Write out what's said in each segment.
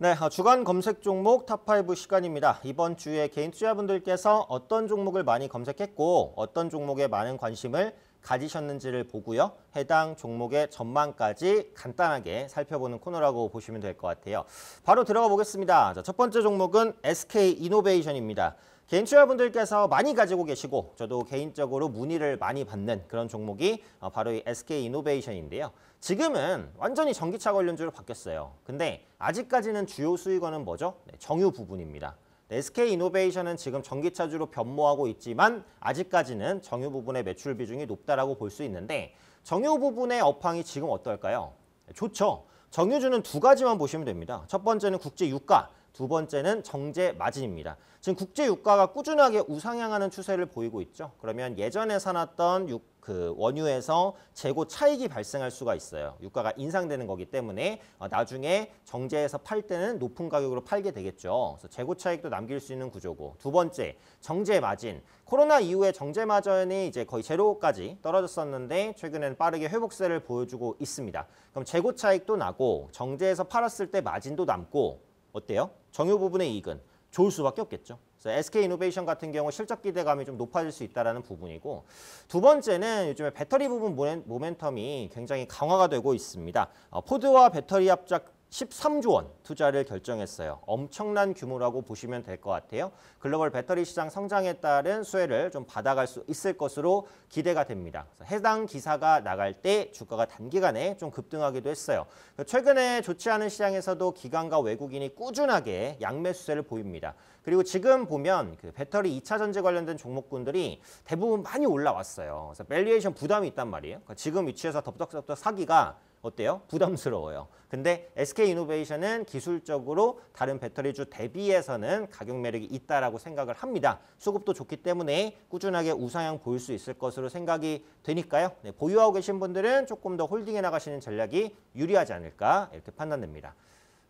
네, 아, 주간 검색 종목 탑5 시간입니다. 이번 주에 개인 투자분들께서 어떤 종목을 많이 검색했고 어떤 종목에 많은 관심을 가지셨는지를 보고요. 해당 종목의 전망까지 간단하게 살펴보는 코너라고 보시면 될 것 같아요. 바로 들어가 보겠습니다. 자, 첫 번째 종목은 SK 이노베이션입니다. 개인 투자분들께서 많이 가지고 계시고 저도 개인적으로 문의를 많이 받는 그런 종목이 어, 바로 이 SK 이노베이션인데요. 지금은 완전히 전기차 관련주로 바뀌었어요. 근데 아직까지는 주요 수익원은 뭐죠? 네, 정유 부분입니다. 네, SK이노베이션은 지금 전기차주로 변모하고 있지만 아직까지는 정유 부분의 매출 비중이 높다라고 볼 수 있는데 정유 부분의 업황이 지금 어떨까요? 네, 좋죠. 정유주는 두 가지만 보시면 됩니다. 첫 번째는 국제 유가, 두 번째는 정제 마진입니다. 지금 국제 유가가 꾸준하게 우상향하는 추세를 보이고 있죠. 그러면 예전에 사놨던 유, 그 원유에서 재고 차익이 발생할 수가 있어요. 유가가 인상되는 거기 때문에 어, 나중에 정제해서 팔 때는 높은 가격으로 팔게 되겠죠. 그래서 재고 차익도 남길 수 있는 구조고 두 번째 정제 마진. 코로나 이후에 정제 마진이 이제 거의 제로까지 떨어졌었는데 최근에는 빠르게 회복세를 보여주고 있습니다. 그럼 재고 차익도 나고 정제해서 팔았을 때 마진도 남고 어때요? 정유 부분의 이익은 좋을 수밖에 없겠죠. 그래서 SK 이노베이션 같은 경우 실적 기대감이 좀 높아질 수있다는 부분이고 두 번째는 요즘에 배터리 부분 모멘텀이 굉장히 강화가 되고 있습니다. 어, 포드와 배터리 합작 13조 원 투자를 결정했어요. 엄청난 규모라고 보시면 될 것 같아요. 글로벌 배터리 시장 성장에 따른 수혜를 좀 받아갈 수 있을 것으로 기대가 됩니다. 해당 기사가 나갈 때 주가가 단기간에 좀 급등하기도 했어요. 최근에 좋지 않은 시장에서도 기관과 외국인이 꾸준하게 양매수세를 보입니다. 그리고 지금 보면 그 배터리 2차 전지 관련된 종목군들이 대부분 많이 올라왔어요. 그래서 밸리에이션 부담이 있단 말이에요. 그러니까 지금 위치에서 덥석덥석 사기가 어때요? 부담스러워요. 근데 SK이노베이션은 기술적으로 다른 배터리주 대비해서는 가격 매력이 있다라고 생각을 합니다. 수급도 좋기 때문에 꾸준하게 우상향 보일 수 있을 것으로 생각이 되니까요. 네, 보유하고 계신 분들은 조금 더 홀딩해 나가시는 전략이 유리하지 않을까 이렇게 판단됩니다.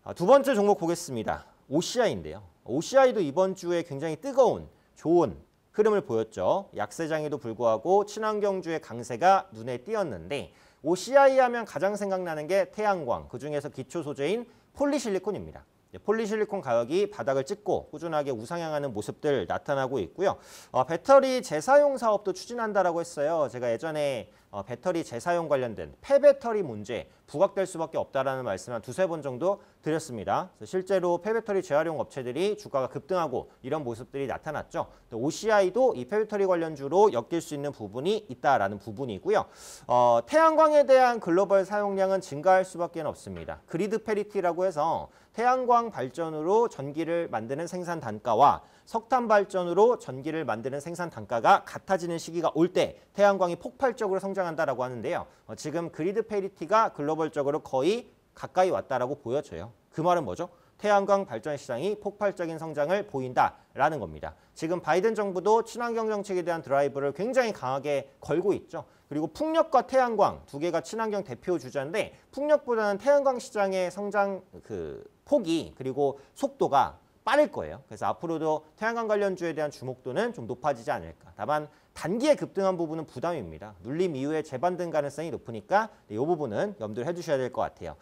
아, 두 번째 종목 보겠습니다. OCI인데요. OCI도 이번 주에 굉장히 뜨거운 좋은 흐름을 보였죠. 약세장에도 불구하고 친환경주의 강세가 눈에 띄었는데 OCI 하면 가장 생각나는 게 태양광, 그중에서 기초 소재인 폴리실리콘입니다. 폴리실리콘 가격이 바닥을 찍고 꾸준하게 우상향하는 모습들 나타나고 있고요. 어, 배터리 재사용 사업도 추진한다라고 했어요. 제가 예전에 어, 배터리 재사용 관련된 폐배터리 문제 부각될 수밖에 없다라는 말씀 을 두세 번 정도 드렸습니다. 실제로 폐배터리 재활용 업체들이 주가가 급등하고 이런 모습들이 나타났죠. OCI도 이 폐배터리 관련주로 엮일 수 있는 부분이 있다라는 부분이고요. 어, 태양광에 대한 글로벌 사용량은 증가할 수밖에 없습니다. 그리드 페리티라고 해서 태양광 발전으로 전기를 만드는 생산 단가와 석탄 발전으로 전기를 만드는 생산 단가가 같아지는 시기가 올 때 태양광이 폭발적으로 성장 성장한다라고 하는데요. 어, 지금 그리드 페리티가 글로벌적으로 거의 가까이 왔다라고 보여져요. 그 말은 뭐죠? 태양광 발전 시장이 폭발적인 성장을 보인다라는 겁니다. 지금 바이든 정부도 친환경 정책에 대한 드라이브를 굉장히 강하게 걸고 있죠. 그리고 풍력과 태양광 두 개가 친환경 대표 주자인데 풍력보다는 태양광 시장의 성장 그 폭이 그리고 속도가 빠를 거예요. 그래서 앞으로도 태양광 관련주에 대한 주목도는 좀 높아지지 않을까. 다만 단기에 급등한 부분은 부담입니다. 눌림 이후에 재반등 가능성이 높으니까 이 부분은 염두를 해주셔야 될 것 같아요.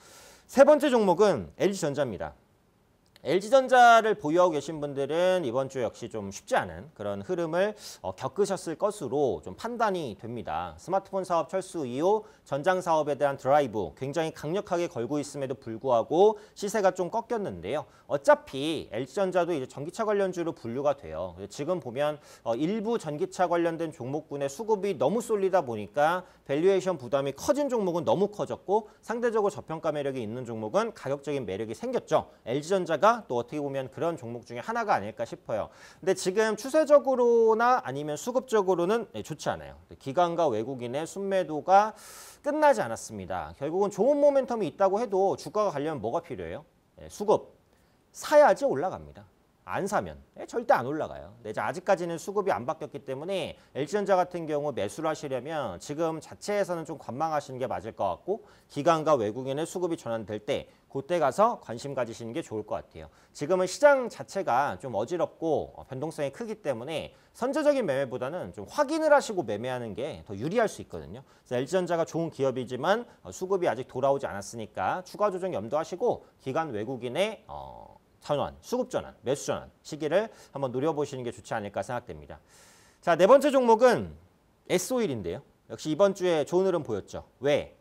세 번째 종목은 LG전자입니다. LG전자를 보유하고 계신 분들은 이번 주 역시 좀 쉽지 않은 그런 흐름을 어, 겪으셨을 것으로 좀 판단이 됩니다. 스마트폰 사업 철수 이후 전장 사업에 대한 드라이브 굉장히 강력하게 걸고 있음에도 불구하고 시세가 좀 꺾였는데요. 어차피 LG전자도 이제 전기차 관련주로 분류가 돼요. 지금 보면 어, 일부 전기차 관련된 종목군의 수급이 너무 쏠리다 보니까 밸류에이션 부담이 커진 종목은 너무 커졌고 상대적으로 저평가 매력이 있는 종목은 가격적인 매력이 생겼죠. LG전자가 또 어떻게 보면 그런 종목 중에 하나가 아닐까 싶어요. 근데 지금 추세적으로나 아니면 수급적으로는 예, 좋지 않아요. 기관과 외국인의 순매도가 끝나지 않았습니다. 결국은 좋은 모멘텀이 있다고 해도 주가가 가려면 뭐가 필요해요? 예, 수급. 사야지 올라갑니다. 안 사면 예, 절대 안 올라가요. 이제 아직까지는 수급이 안 바뀌었기 때문에 LG전자 같은 경우 매수를 하시려면 지금 자체에서는 좀 관망하시는 게 맞을 것 같고 기관과 외국인의 수급이 전환될 때 그때 가서 관심 가지시는 게 좋을 것 같아요. 지금은 시장 자체가 좀 어지럽고 어, 변동성이 크기 때문에 선제적인 매매보다는 좀 확인을 하시고 매매하는 게 더 유리할 수 있거든요. 그래서 LG전자가 좋은 기업이지만 어, 수급이 아직 돌아오지 않았으니까 추가 조정 염두하시고 기간 외국인의 어, 전환, 수급 전환, 매수 전환 시기를 한번 노려보시는 게 좋지 않을까 생각됩니다. 자, 네 번째 종목은 S-오일인데요. 역시 이번 주에 좋은 흐름 보였죠. 왜?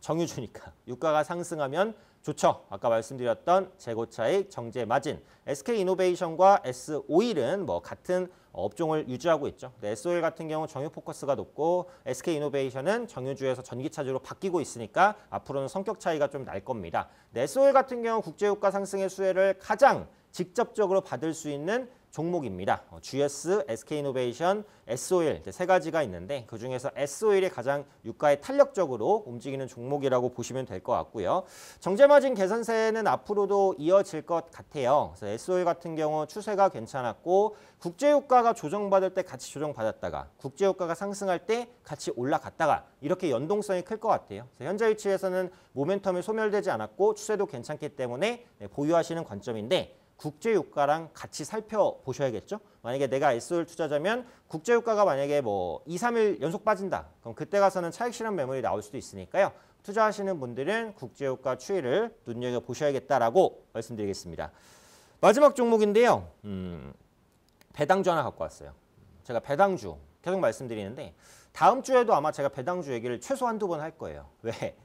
정유주니까. 유가가 상승하면 좋죠. 아까 말씀드렸던 재고차익, 정제마진, SK이노베이션과 S5일은 뭐 같은 업종을 유지하고 있죠. S5일 같은 경우 정유 포커스가 높고 SK이노베이션은 정유주에서 전기차주로 바뀌고 있으니까 앞으로는 성격 차이가 좀 날 겁니다. S5일 같은 경우 국제유가 상승의 수혜를 가장 직접적으로 받을 수 있는 종목입니다. GS, SK이노베이션, SO일 세 가지가 있는데 그중에서 SO일이 가장 유가에 탄력적으로 움직이는 종목이라고 보시면 될 것 같고요. 정제마진 개선세는 앞으로도 이어질 것 같아요. 그래서 SO일 같은 경우 추세가 괜찮았고 국제유가가 조정받을 때 같이 조정받았다가 국제유가가 상승할 때 같이 올라갔다가 이렇게 연동성이 클 것 같아요. 현재 위치에서는 모멘텀이 소멸되지 않았고 추세도 괜찮기 때문에 네, 보유하시는 관점인데 국제유가랑 같이 살펴보셔야겠죠. 만약에 내가 SOL 투자자면 국제유가가 만약에 뭐 2, 3일 연속 빠진다. 그럼 그때 가서는 차익실현 매물이 나올 수도 있으니까요. 투자하시는 분들은 국제유가 추이를 눈여겨보셔야겠다라고 말씀드리겠습니다. 마지막 종목인데요. 음, 배당주 하나 갖고 왔어요. 제가 배당주 계속 말씀드리는데 다음 주에도 아마 제가 배당주 얘기를 최소 한두 번 할 거예요. 왜?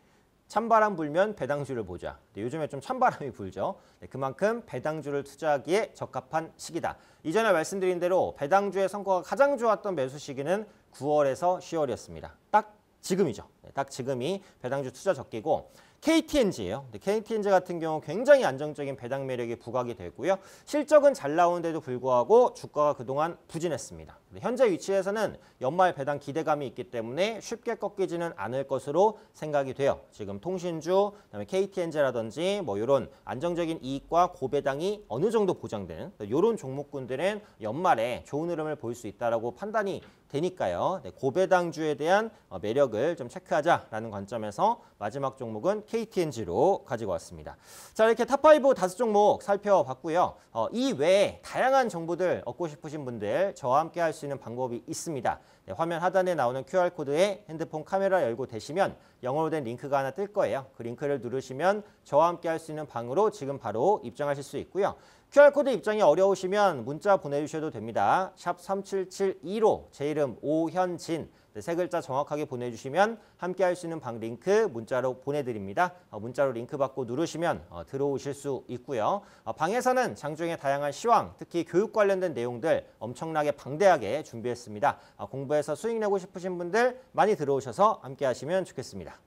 찬바람 불면 배당주를 보자. 네, 요즘에 좀 찬바람이 불죠. 네, 그만큼 배당주를 투자하기에 적합한 시기다. 이전에 말씀드린 대로 배당주의 성과가 가장 좋았던 매수 시기는 9월에서 10월이었습니다. 딱 지금이죠. 네, 딱 지금이 배당주 투자 적기고 KTNG예요. KTNG 같은 경우 굉장히 안정적인 배당 매력이 부각이 되고요. 실적은 잘 나오는데도 불구하고 주가가 그동안 부진했습니다. 현재 위치에서는 연말 배당 기대감이 있기 때문에 쉽게 꺾이지는 않을 것으로 생각이 돼요. 지금 통신주, 그다음에 KTNG라든지 뭐 이런 안정적인 이익과 고배당이 어느 정도 보장되 이런 그러니까 종목군들은 연말에 좋은 흐름을 볼 수있다라 판단이 되니까요. 고배당주에 대한 어, 매력을 좀 체크하자라는 관점에서 마지막 종목은 KTNG로 가지고 왔습니다. 자 이렇게 탑 5 다섯 종목 살펴봤고요. 어, 이 외에 다양한 정보들 얻고 싶으신 분들 저와 함께 할 수 있는 방법이 있습니다. 네, 화면 하단에 나오는 QR코드에 핸드폰 카메라 열고 대시면 영어로 된 링크가 하나 뜰 거예요. 그 링크를 누르시면 저와 함께 할 수 있는 방으로 지금 바로 입장하실 수 있고요. QR코드 입장이 어려우시면 문자 보내주셔도 됩니다. 샵 3772로 제 이름 오현진 네, 세 글자 정확하게 보내주시면 함께 할 수 있는 방 링크 문자로 보내드립니다. 어, 문자로 링크 받고 누르시면 어, 들어오실 수 있고요. 어, 방에서는 장중의 다양한 시황, 특히 교육 관련된 내용들 엄청나게 방대하게 준비했습니다. 어, 공부해서 수익 내고 싶으신 분들 많이 들어오셔서 함께 하시면 좋겠습니다.